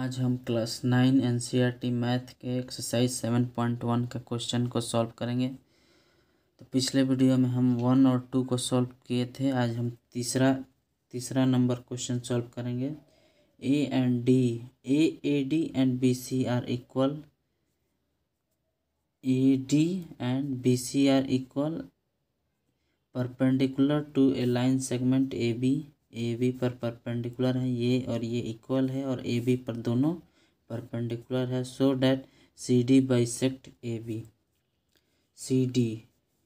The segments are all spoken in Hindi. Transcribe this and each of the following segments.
आज हम class nine N C E R T के एक्सरसाइज सेवन पॉइंट वन के क्वेश्चन को सॉल्व करेंगे तो पिछले वीडियो में हम वन और टू को सॉल्व किए थे आज हम तीसरा तीसरा नंबर क्वेश्चन सॉल्व करेंगे A and D A A D and B C are equal A D and B C are equal perpendicular to a line segment A B A B पर परपेंडिकुलर है ये और ये इक्वल है और ए बी पर दोनों परपेंडिकुलर है so that C D sect A B C D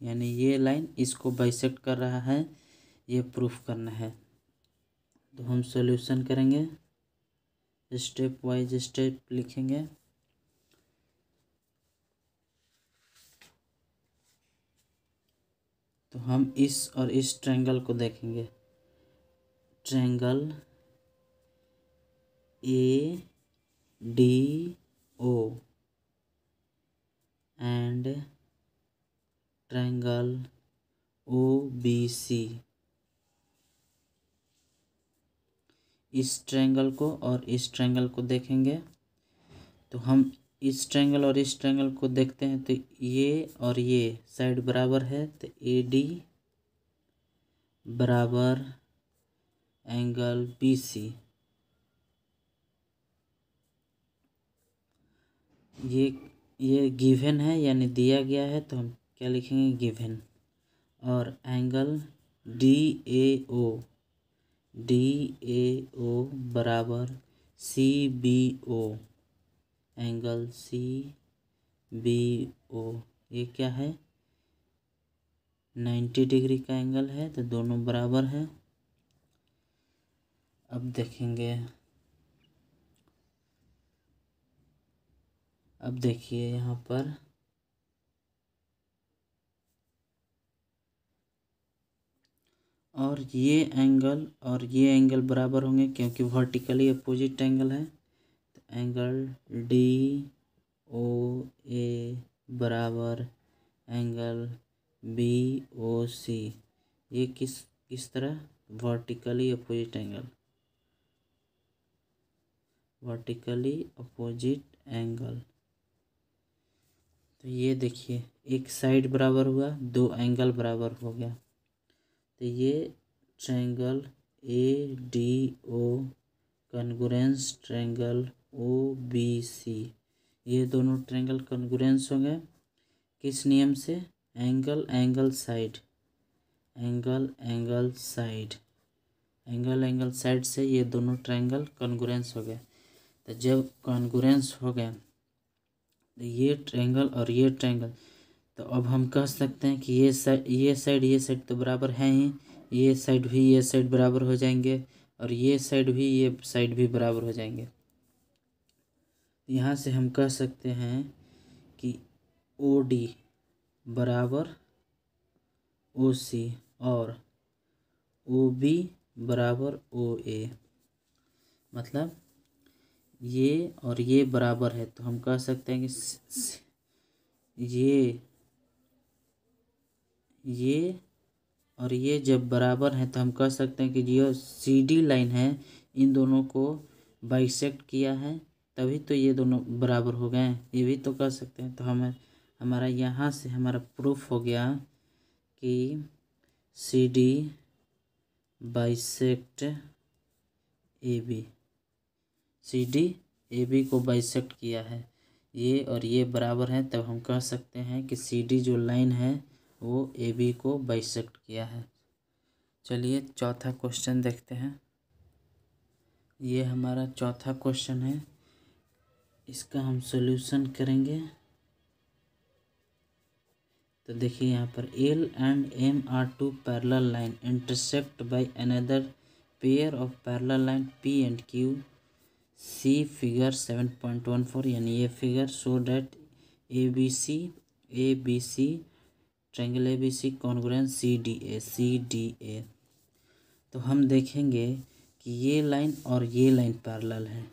यानी ये लाइन इसको सेक्ट कर रहा है ये प्रूफ करना है तो हम सॉल्यूशन करेंगे स्टेप वाइज स्टेप लिखेंगे तो हम इस और इस ट्रेंगल को देखेंगे triangle A D O and triangle O B C इस ट्रैंगल को और इस ट्रेंगल को देखेंगे तो हम इस ट्रेंगल और इस ट्रेंगल को देखते हैं तो ये और ये साइड बराबर है तो ए डी बराबर एंगल बी सी ये ये गिवन है यानी दिया गया है तो हम क्या लिखेंगे गिवन और angle D A O D A O बराबर C B O angle C B O ये क्या है नाइन्टी डिग्री का एंगल है तो दोनों बराबर है अब देखेंगे अब देखिए यहाँ पर और ये एंगल और ये एंगल बराबर होंगे क्योंकि वर्टिकली अपोजिट एंगल है तो एंगल डी ओ ए बराबर एंगल बी ओ सी ये किस किस तरह vertically opposite angle vertically opposite angle तो ये देखिए एक साइड बराबर हुआ दो एंगल बराबर हो गया तो ये triangle A D O congruent triangle O B C ये दोनों ट्रैंगल कन्गुरेंस हो गए किस नियम से angle angle side angle angle side angle angle side से ये दोनों ट्रैंगल कन्गुरेंस हो गए तो जब कॉन्गुरेंस हो गया तो ये ट्रेंगल और ये ट्रेंगल तो अब हम कह सकते हैं कि ये साइड ये साइड ये साइड तो बराबर है ही ये साइड भी ये साइड बराबर हो जाएंगे और ये साइड भी ये साइड भी बराबर हो जाएंगे यहाँ से हम कह सकते हैं कि ओ डी बराबर ओ सी और ओ बी बराबर ओ ए मतलब ये और ये बराबर है तो हम कह सकते हैं कि ये ये और ये जब बराबर हैं तो हम कह सकते हैं कि जो सी डी लाइन है इन दोनों को बाइसेक्ट किया है तभी तो ये दोनों बराबर हो गए हैं ये भी तो कह सकते हैं तो हम हमारा यहाँ से हमारा प्रूफ हो गया कि C D bisect A B C D A B को बाइसेक्ट किया है ये और ये बराबर हैं तब हम कह सकते हैं कि सी डी जो लाइन है वो ए बी को बाइसेक्ट किया है चलिए चौथा क्वेश्चन देखते हैं ये हमारा चौथा क्वेश्चन है इसका हम सॉल्यूशन करेंगे तो देखिए यहाँ पर L and M are two parallel line intersect by another pair of parallel line P and Q see figure seven point one four यानी ये figure so that A B C A B C triangle A B C congruent C D A C D A तो हम देखेंगे कि ये लाइन और ये लाइन पैरल है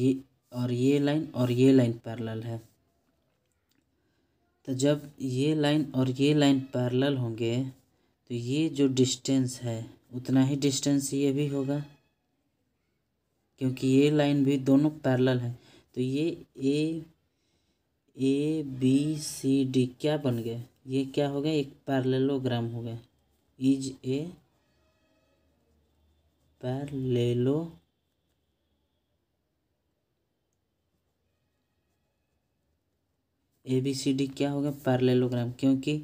ये और ये लाइन और ये लाइन पैरल है तो जब ये लाइन और ये लाइन पैरल होंगे तो ये जो डिस्टेंस है उतना ही डिस्टेंस ये भी होगा क्योंकि ये लाइन भी दोनों पैरेलल है तो ये ए ए बी सी डी क्या बन गए ये क्या हो गया एक पैरलेलोग्राम हो गया इज ए पैरेलो ए बी सी डी क्या हो गया पैरेललोग्राम क्योंकि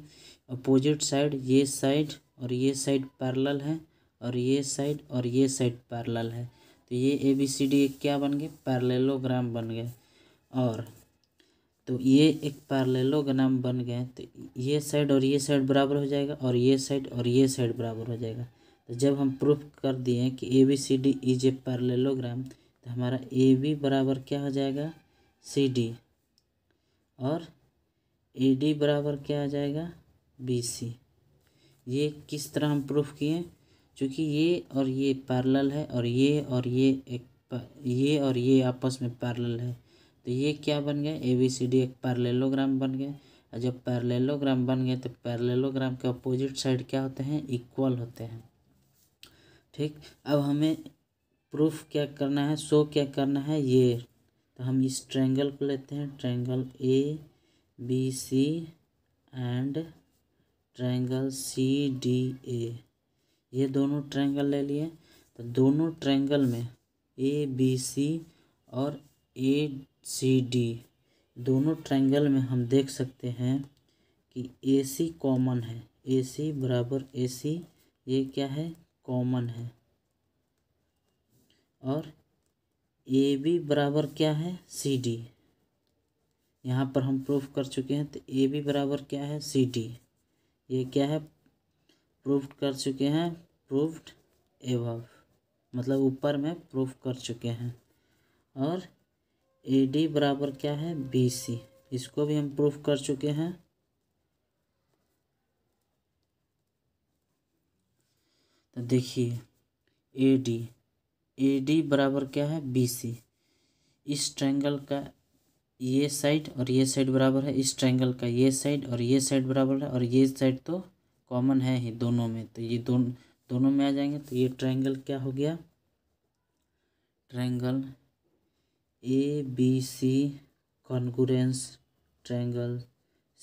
अपोजिट साइड ये साइड और ये साइड पैरेलल है और ये साइड और ये साइड पैरेलल है तो ये ए बी सी डी एक क्या बन गए पैरलेलोग्राम बन गए और तो ये एक पैरलेलोग्राम बन गए तो ये साइड और ये साइड बराबर हो जाएगा और ये साइड और ये साइड बराबर हो जाएगा तो जब हम प्रूफ कर दिए कि A B C D is a parallelogram तो हमारा ए बी बराबर क्या हो जाएगा सी डी और ए डी बराबर क्या आ जाएगा बी सी ये किस तरह हम प्रूफ किए क्योंकि ये और ये पैरेलल है और ये और ये एक ये और ये आपस में पैरेलल है तो ये क्या बन गया ए बी सी डी एक पैरलेलोग्राम बन गए और जब पैरलेलोग्राम बन गए तो पैरलेलोग्राम के अपोजिट साइड क्या होते हैं इक्वल होते हैं ठीक अब हमें प्रूफ क्या करना है शो क्या करना है ये तो हम इस ट्रेंगल को लेते हैं triangle A B C and triangle C D A ये दोनों ट्रायंगल ले लिए तो दोनों ट्रायंगल में ए बी सी और ए सी डी दोनों ट्रैंगल में हम देख सकते हैं कि ए सी कॉमन है ए सी बराबर ए सी ये क्या है कॉमन है और ए बी बराबर क्या है सी डी यहाँ पर हम प्रूफ कर चुके हैं तो ए बी बराबर क्या है सी डी ये क्या है प्रूव कर चुके हैं प्रूफ एवव मतलब ऊपर में प्रूफ कर चुके हैं और ए डी बराबर क्या है बी सी इसको भी हम प्रूफ कर चुके हैं तो देखिए ए डी ए डी बराबर क्या है बी सी इस ट्रैंगल का ये साइड और ये साइड बराबर है इस ट्रैंगल का ये साइड और ये साइड बराबर है और ये साइड तो कॉमन है ही दोनों में तो ये दोनों दोनों में आ जाएंगे तो ये ट्रायंगल क्या हो गया triangle A B C congruent triangle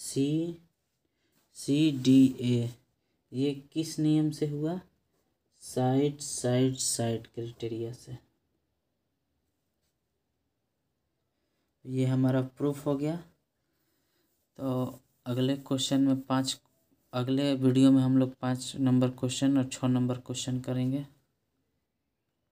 C C D A ये किस नियम से हुआ साइड साइड साइड क्राइटेरिया से ये हमारा प्रूफ हो गया तो अगले क्वेश्चन में पांच अगले वीडियो में हम लोग पाँच नंबर क्वेश्चन और छः नंबर क्वेश्चन करेंगे